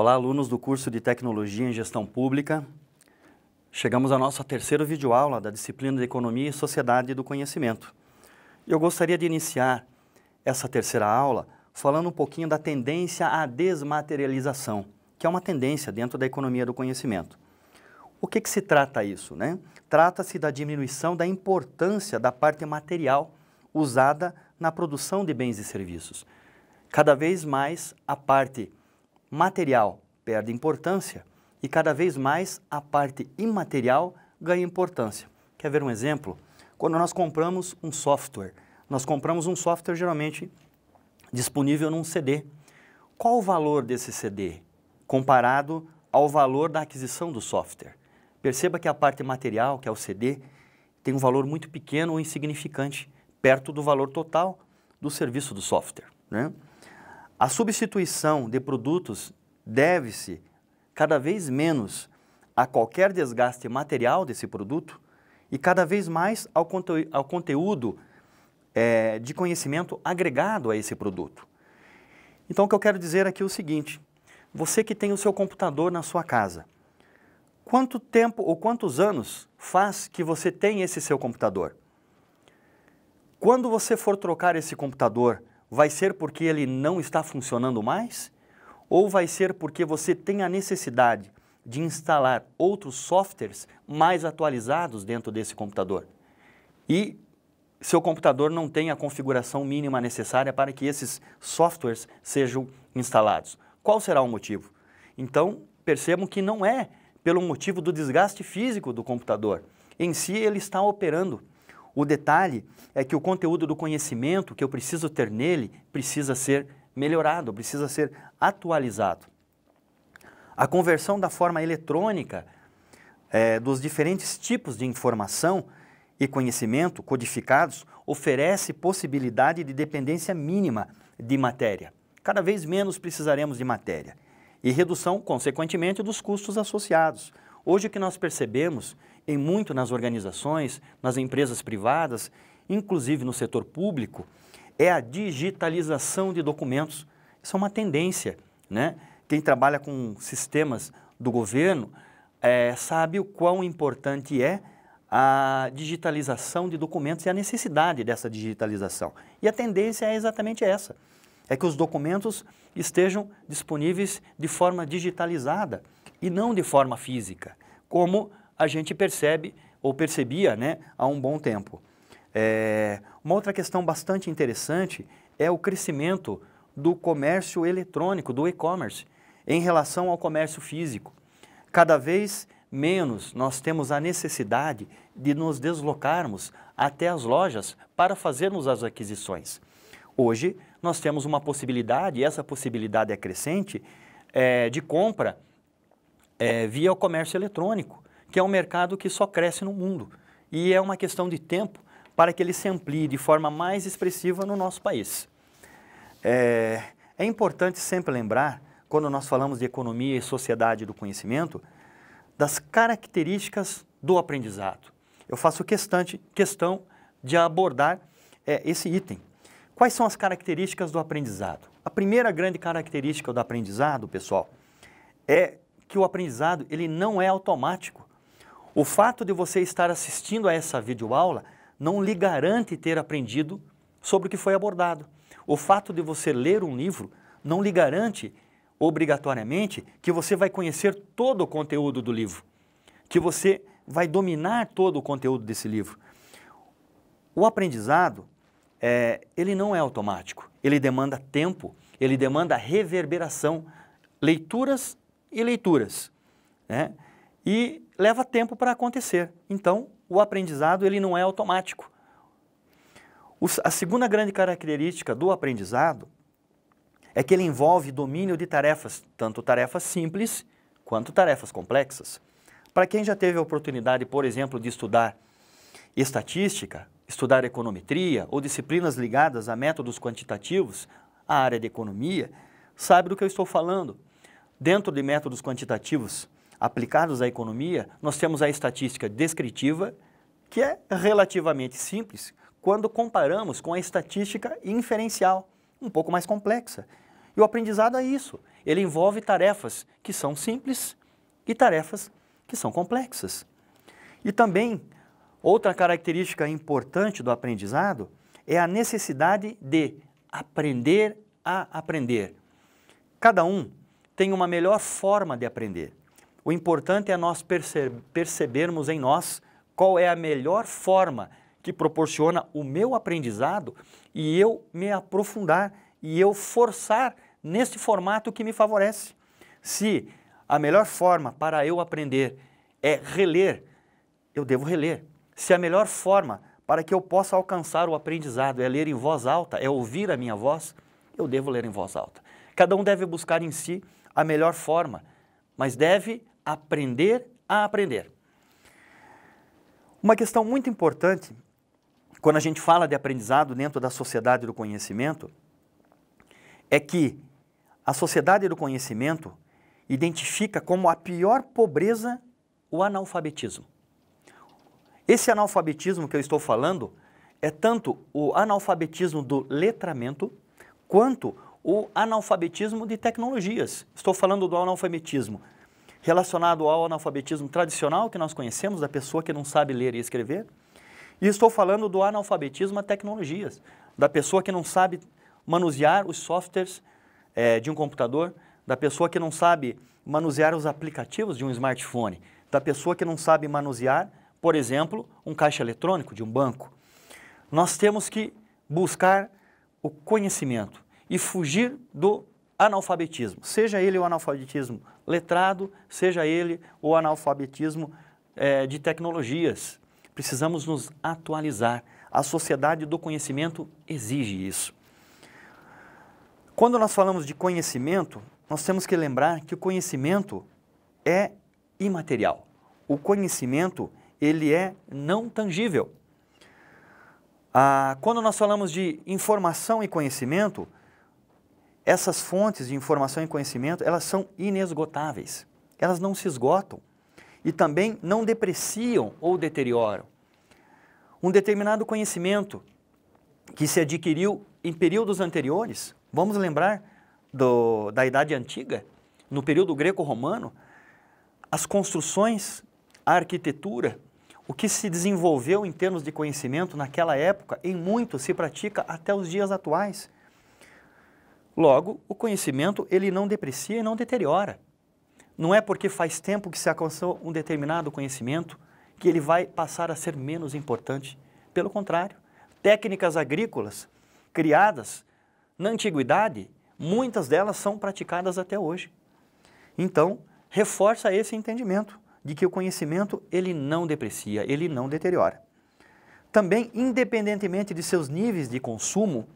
Olá, alunos do curso de Tecnologia em Gestão Pública. Chegamos à nossa terceira videoaula da disciplina de Economia e Sociedade do Conhecimento. Eu gostaria de iniciar essa terceira aula falando um pouquinho da tendência à desmaterialização, que é uma tendência dentro da economia do conhecimento. O que, que se trata isso? Né? Trata-se da diminuição da importância da parte material usada na produção de bens e serviços. Cada vez mais a parte material perde importância e cada vez mais a parte imaterial ganha importância. Quer ver um exemplo? Quando nós compramos um software, nós compramos um software geralmente disponível num CD. Qual o valor desse CD comparado ao valor da aquisição do software? Perceba que a parte material, que é o CD, tem um valor muito pequeno ou insignificante, perto do valor total do serviço do software. Né? A substituição de produtos deve-se cada vez menos a qualquer desgaste material desse produto e cada vez mais ao, conte ao conteúdo é, de conhecimento agregado a esse produto. Então, o que eu quero dizer aqui é o seguinte: você que tem o seu computador na sua casa, quanto tempo ou quantos anos faz que você tem esse seu computador? Quando você for trocar esse computador, vai ser porque ele não está funcionando mais? Ou vai ser porque você tem a necessidade de instalar outros softwares mais atualizados dentro desse computador? E seu computador não tem a configuração mínima necessária para que esses softwares sejam instalados. Qual será o motivo? Então, percebam que não é pelo motivo do desgaste físico do computador. Em si, ele está operando o detalhe é que o conteúdo do conhecimento que eu preciso ter nele precisa ser melhorado, precisa ser atualizado. A conversão da forma eletrônica é, dos diferentes tipos de informação e conhecimento codificados oferece possibilidade de dependência mínima de matéria. Cada vez menos precisaremos de matéria e redução, consequentemente, dos custos associados. Hoje o que nós percebemos em muito nas organizações, nas empresas privadas, inclusive no setor público, é a digitalização de documentos. Isso é uma tendência, né? Quem trabalha com sistemas do governo é, sabe o quão importante é a digitalização de documentos e a necessidade dessa digitalização. E a tendência é exatamente essa: é que os documentos estejam disponíveis de forma digitalizada e não de forma física, como a gente percebe ou percebia né, há um bom tempo. É, uma outra questão bastante interessante é o crescimento do comércio eletrônico, do e-commerce, em relação ao comércio físico. Cada vez menos nós temos a necessidade de nos deslocarmos até as lojas para fazermos as aquisições. Hoje, nós temos uma possibilidade, e essa possibilidade é crescente, é, de compra é, via o comércio eletrônico, que é um mercado que só cresce no mundo. E é uma questão de tempo para que ele se amplie de forma mais expressiva no nosso país. É, é importante sempre lembrar, quando nós falamos de economia e sociedade do conhecimento, das características do aprendizado. Eu faço questante, questão de abordar é, esse item. Quais são as características do aprendizado? A primeira grande característica do aprendizado, pessoal, é que o aprendizado ele não é automático. O fato de você estar assistindo a essa videoaula não lhe garante ter aprendido sobre o que foi abordado. O fato de você ler um livro não lhe garante, obrigatoriamente, que você vai conhecer todo o conteúdo do livro, que você vai dominar todo o conteúdo desse livro. O aprendizado, é, ele não é automático, ele demanda tempo, ele demanda reverberação. Leituras e leituras. Né? E leva tempo para acontecer. Então, o aprendizado ele não é automático. O, a segunda grande característica do aprendizado é que ele envolve domínio de tarefas, tanto tarefas simples quanto tarefas complexas. Para quem já teve a oportunidade, por exemplo, de estudar estatística, estudar econometria ou disciplinas ligadas a métodos quantitativos, a área de economia, sabe do que eu estou falando. Dentro de métodos quantitativos aplicados à economia, nós temos a estatística descritiva, que é relativamente simples quando comparamos com a estatística inferencial, um pouco mais complexa. E o aprendizado é isso. Ele envolve tarefas que são simples e tarefas que são complexas. E também, outra característica importante do aprendizado é a necessidade de aprender a aprender. Cada um tem uma melhor forma de aprender. O importante é nós perce percebermos em nós qual é a melhor forma que proporciona o meu aprendizado e eu me aprofundar e eu forçar neste formato que me favorece. Se a melhor forma para eu aprender é reler, eu devo reler. Se a melhor forma para que eu possa alcançar o aprendizado é ler em voz alta, é ouvir a minha voz, eu devo ler em voz alta. Cada um deve buscar em si a melhor forma, mas deve aprender a aprender. Uma questão muito importante quando a gente fala de aprendizado dentro da sociedade do conhecimento é que a sociedade do conhecimento identifica como a pior pobreza o analfabetismo. Esse analfabetismo que eu estou falando é tanto o analfabetismo do letramento quanto o analfabetismo de tecnologias. Estou falando do analfabetismo relacionado ao analfabetismo tradicional que nós conhecemos, da pessoa que não sabe ler e escrever, e estou falando do analfabetismo a tecnologias, da pessoa que não sabe manusear os softwares é, de um computador, da pessoa que não sabe manusear os aplicativos de um smartphone, da pessoa que não sabe manusear, por exemplo, um caixa eletrônico de um banco. Nós temos que buscar o conhecimento e fugir do analfabetismo, seja ele o analfabetismo letrado, seja ele o analfabetismo é, de tecnologias. Precisamos nos atualizar. A sociedade do conhecimento exige isso. Quando nós falamos de conhecimento, nós temos que lembrar que o conhecimento é imaterial. O conhecimento, ele é não tangível. Ah, quando nós falamos de informação e conhecimento, essas fontes de informação e conhecimento, elas são inesgotáveis. Elas não se esgotam e também não depreciam ou deterioram. Um determinado conhecimento que se adquiriu em períodos anteriores, vamos lembrar do, da Idade Antiga, no período greco-romano, as construções, a arquitetura, o que se desenvolveu em termos de conhecimento naquela época, em muito se pratica até os dias atuais. Logo, o conhecimento ele não deprecia e não deteriora. Não é porque faz tempo que se alcançou um determinado conhecimento que ele vai passar a ser menos importante. Pelo contrário, técnicas agrícolas criadas na antiguidade, muitas delas são praticadas até hoje. Então, reforça esse entendimento de que o conhecimento ele não deprecia, ele não deteriora. Também, independentemente de seus níveis de consumo,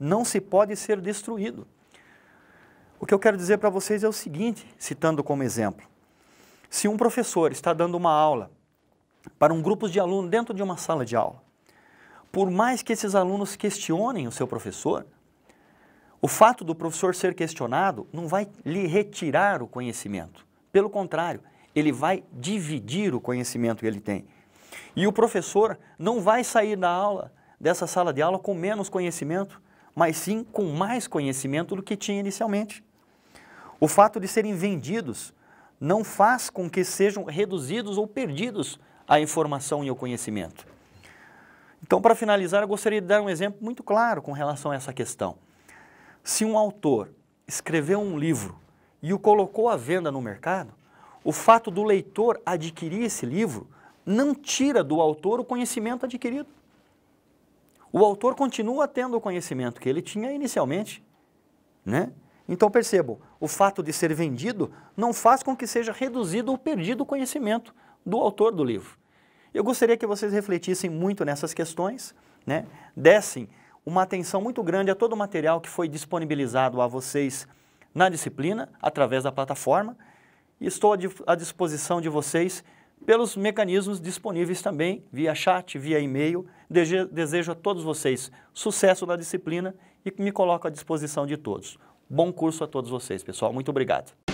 não se pode ser destruído. O que eu quero dizer para vocês é o seguinte, citando como exemplo: se um professor está dando uma aula para um grupo de alunos dentro de uma sala de aula, por mais que esses alunos questionem o seu professor, o fato do professor ser questionado não vai lhe retirar o conhecimento. Pelo contrário, ele vai dividir o conhecimento que ele tem. E o professor não vai sair da aula, dessa sala de aula, com menos conhecimento mas sim com mais conhecimento do que tinha inicialmente. O fato de serem vendidos não faz com que sejam reduzidos ou perdidos a informação e o conhecimento. Então, para finalizar, eu gostaria de dar um exemplo muito claro com relação a essa questão. Se um autor escreveu um livro e o colocou à venda no mercado, o fato do leitor adquirir esse livro não tira do autor o conhecimento adquirido o autor continua tendo o conhecimento que ele tinha inicialmente. Né? Então percebam, o fato de ser vendido não faz com que seja reduzido ou perdido o conhecimento do autor do livro. Eu gostaria que vocês refletissem muito nessas questões, né? dessem uma atenção muito grande a todo o material que foi disponibilizado a vocês na disciplina, através da plataforma, estou à disposição de vocês pelos mecanismos disponíveis também, via chat, via e-mail. Desejo a todos vocês sucesso na disciplina e me coloco à disposição de todos. Bom curso a todos vocês, pessoal. Muito obrigado.